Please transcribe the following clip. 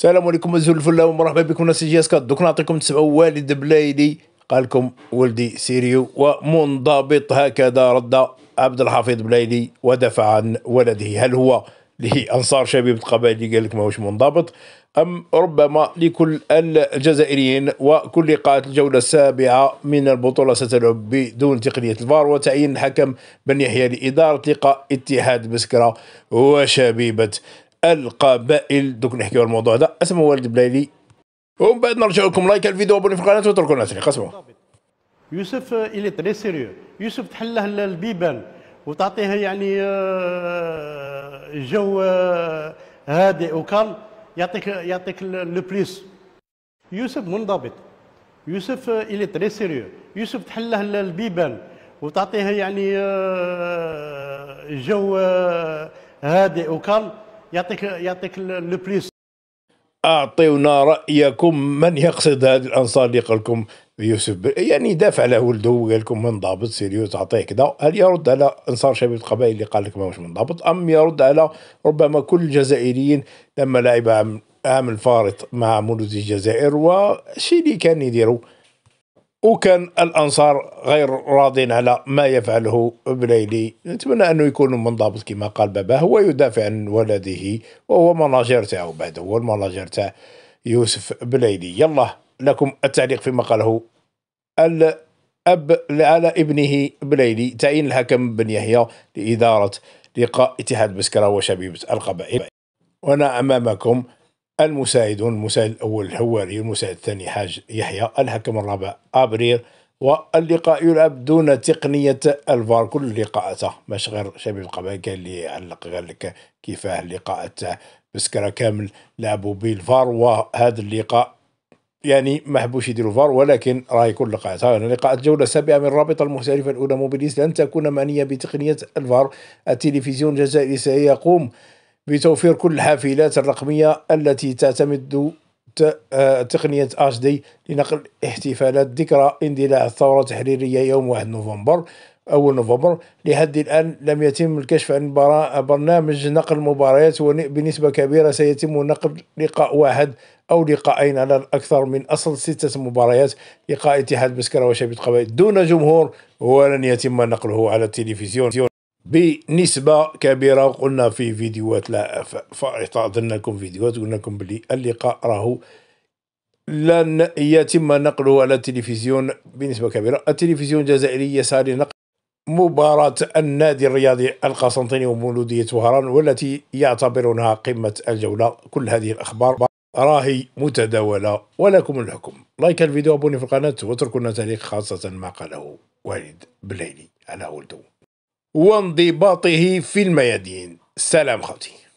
السلام عليكم وزول الفله ومرحبا بكم ناس جي اسكات دوك نعطيكم تسمعوا والد بلايلي قال لكم ولدي سيريو ومنضبط هكذا رد عبد الحفيظ بلايلي ودفع عن ولده هل هو لانصار شبيبه قبائلي قال لك ماهوش منضبط ام ربما لكل الجزائريين وكل قاعات الجوله السابعه من البطوله ستلعب بدون تقنيه الفار وتعيين الحكم بن يحيى لاداره لقاء اتحاد بسكره وشبيبه القبائل دوك نحكيو الموضوع هذا اسمه والد بلايلي ومن بعد نرجع لكم لايك الفيديو وابوني في القناه لنا تعليق اسمعوا يوسف الي تري سيريو يوسف تحل له البيبان وتعطيها يعني آه، جو آه، هادئ وكالم يعطيك يعطيك لو بليس يوسف منضبط يوسف الي تري سيريو يوسف تحل له البيبان وتعطيها يعني آه، جو هادئ وكالم يعطيك يعطيك لو بليس اعطيونا رايكم من يقصد هذا الانصار اللي قال لكم يوسف يعني دافع له ولده وقال لكم منضبط سيريوس اعطيه كذا هل يرد على انصار شباب القبائل اللي قال لك ماهوش منضبط ام يرد على ربما كل الجزائريين لما لعب عام الفارط مع مولود الجزائر وشي اللي كان يديروا وكان الانصار غير راضين على ما يفعله بليلي نتمنى انه يكون منضبط كما قال باباه ويدافع عن ولده وهو مناجر تاعو بعد هو المناجر تاع يوسف بليلي يلا لكم التعليق فيما قاله الاب على ابنه بليلي تعيين الحكم بن يحيى لاداره لقاء اتحاد بسكره وشبيبه القبائل وانا امامكم المساعد المساعد الأول الحواري المساعد الثاني حاج يحيى الحكم الرابع أبرير واللقاء يلعب دون تقنية الفار كل لقاءاته مش غير شبيب القبائل كان اللي علق قال لك كيفاه اللقاء تاع بسكرة كامل لعبوا بالفار وهذا اللقاء يعني ما حبوش يديروا فار ولكن راه يكون لقاءات لقاءات جوله سابعه من رابطه المحترفه الاولى موبيليس لن تكون معنيه بتقنيه الفار التلفزيون الجزائري سيقوم بتوفير كل الحافلات الرقمية التي تعتمد آه، تقنية اش دي لنقل احتفالات ذكرى اندلاع الثورة التحريرية يوم 1 نوفمبر أول نوفمبر لحد الآن لم يتم الكشف عن برنامج نقل المباريات وبنسبة كبيرة سيتم نقل لقاء واحد أو لقاءين على الأكثر من أصل ستة مباريات لقاء اتحاد بسكرة وشبيبة قبائل دون جمهور ولن يتم نقله على التلفزيون بنسبة كبيرة وقلنا في فيديوهات لا فاعطينا لكم فيديوهات قلنا لكم بلي اللقاء راه لن يتم نقله على التلفزيون بنسبة كبيرة التلفزيون الجزائري يسعى لنقل مباراة النادي الرياضي القسنطيني ومولودية وهران والتي يعتبرونها قمة الجولة كل هذه الأخبار راهي متداولة ولكم الحكم لايك الفيديو ابوني في القناة واتركوا لنا تعليق خاصة ما قاله والد بليلي على ولده وانضباطه في الميادين سلام خوتي